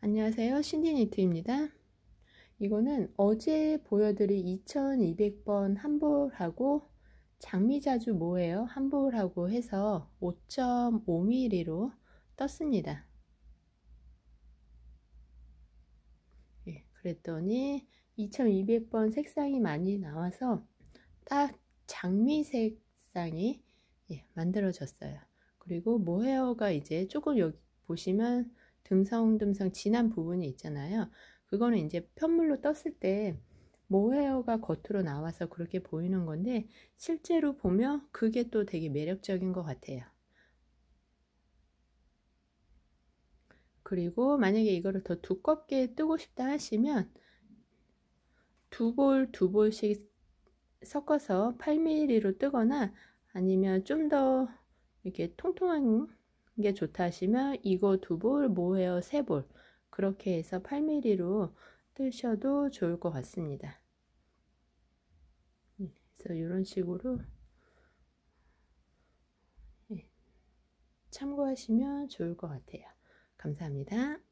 안녕하세요. 신디니트입니다. 이거는 어제 보여드린 2200번 한볼하고 장미자주 뭐예요 한볼하고 해서 5.5mm로 떴습니다. 예, 그랬더니 2200번 색상이 많이 나와서 딱 장미 색상이 예, 만들어졌어요. 그리고 모헤어가 이제 조금 여기 보시면 듬성듬성 진한 부분이 있잖아요. 그거는 이제 편물로 떴을 때 모헤어가 겉으로 나와서 그렇게 보이는 건데 실제로 보면 그게 또 되게 매력적인 것 같아요. 그리고 만약에 이거를 더 두껍게 뜨고 싶다 하시면 두 볼, 두 볼씩 섞어서 8mm로 뜨거나 아니면 좀 더 이렇게 통통한 게 좋다 하시면 이거 두 볼, 모헤어 세 볼 그렇게 해서 8mm로 뜨셔도 좋을 것 같습니다. 예, 그래서 이런 식으로 예, 참고하시면 좋을 것 같아요. 감사합니다.